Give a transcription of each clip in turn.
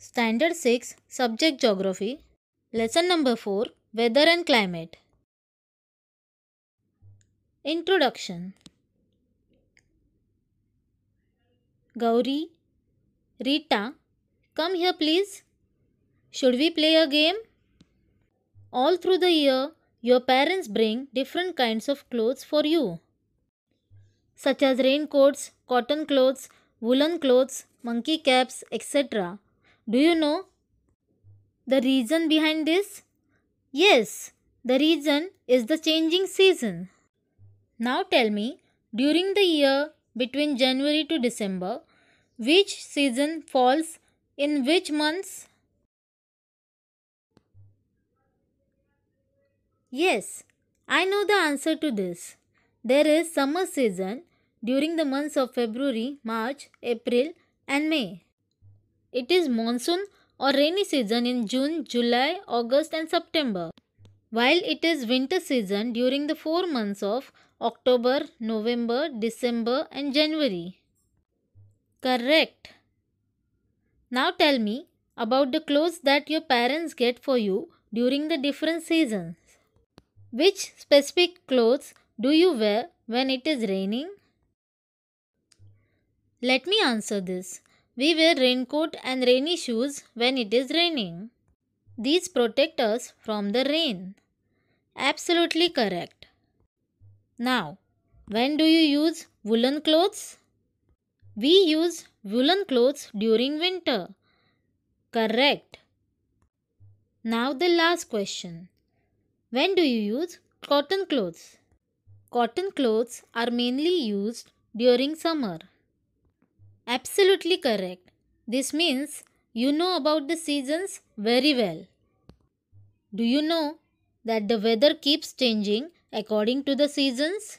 Standard 6 Subject Geography Lesson number 4 Weather and Climate Introduction Gauri Rita come here please should we play a game all through the year your parents bring different kinds of clothes for you such as raincoats cotton clothes woolen clothes monkey caps etc do you know the reason behind this? Yes, the reason is the changing season. Now tell me, during the year between January to December, which season falls in which months? Yes, I know the answer to this. There is summer season during the months of February, March, April and May. It is monsoon or rainy season in June, July, August and September. While it is winter season during the 4 months of October, November, December and January. Correct. Now tell me about the clothes that your parents get for you during the different seasons. Which specific clothes do you wear when it is raining? Let me answer this. We wear raincoat and rainy shoes when it is raining. These protect us from the rain. Absolutely correct. Now, when do you use woolen clothes? We use woolen clothes during winter. Correct. Now the last question. When do you use cotton clothes? Cotton clothes are mainly used during summer. Absolutely correct. This means you know about the seasons very well. Do you know that the weather keeps changing according to the seasons?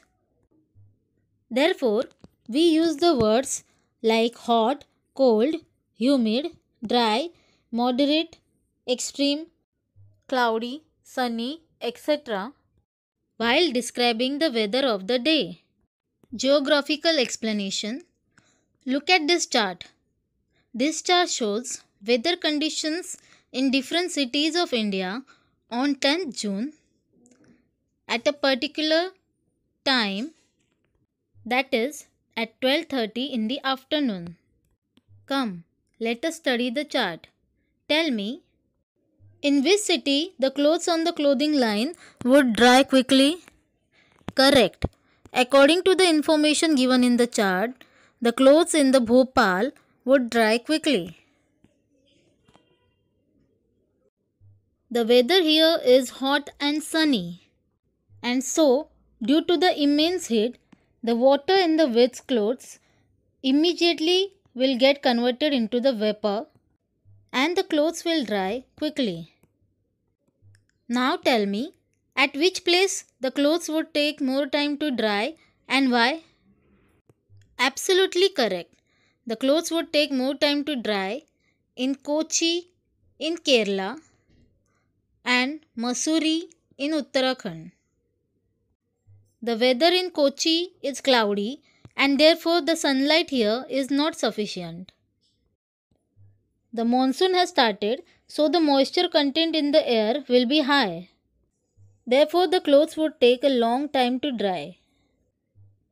Therefore, we use the words like hot, cold, humid, dry, moderate, extreme, cloudy, sunny, etc. while describing the weather of the day. Geographical explanation Look at this chart. This chart shows weather conditions in different cities of India on 10th June at a particular time that is at 12:30 in the afternoon. Come, let us study the chart. Tell me in which city the clothes on the clothing line would dry quickly? Correct. According to the information given in the chart, the clothes in the Bhopal would dry quickly. The weather here is hot and sunny. And so, due to the immense heat, the water in the wet clothes immediately will get converted into the vapor and the clothes will dry quickly. Now tell me, at which place the clothes would take more time to dry and why? Absolutely correct. The clothes would take more time to dry in Kochi, in Kerala, and Masuri in Uttarakhand. The weather in Kochi is cloudy and therefore the sunlight here is not sufficient. The monsoon has started, so the moisture content in the air will be high. Therefore, the clothes would take a long time to dry.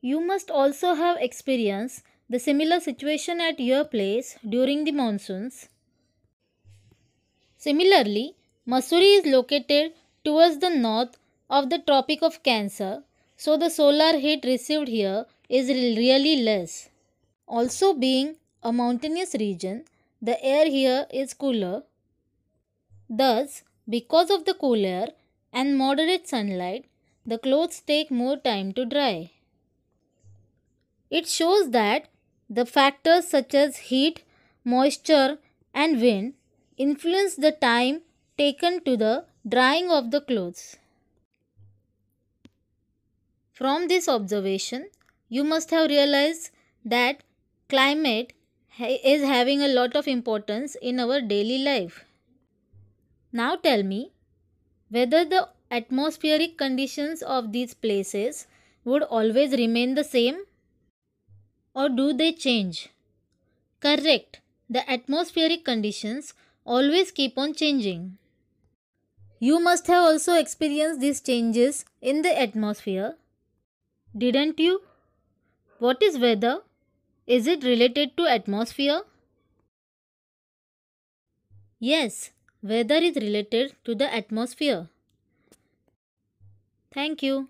You must also have experienced the similar situation at your place during the monsoons. Similarly, Masuri is located towards the north of the Tropic of Cancer, so the solar heat received here is really less. Also, being a mountainous region, the air here is cooler. Thus, because of the cool air and moderate sunlight, the clothes take more time to dry. It shows that the factors such as heat, moisture and wind influence the time taken to the drying of the clothes. From this observation, you must have realized that climate is having a lot of importance in our daily life. Now tell me whether the atmospheric conditions of these places would always remain the same or do they change? Correct. The atmospheric conditions always keep on changing. You must have also experienced these changes in the atmosphere. Didn't you? What is weather? Is it related to atmosphere? Yes, weather is related to the atmosphere. Thank you.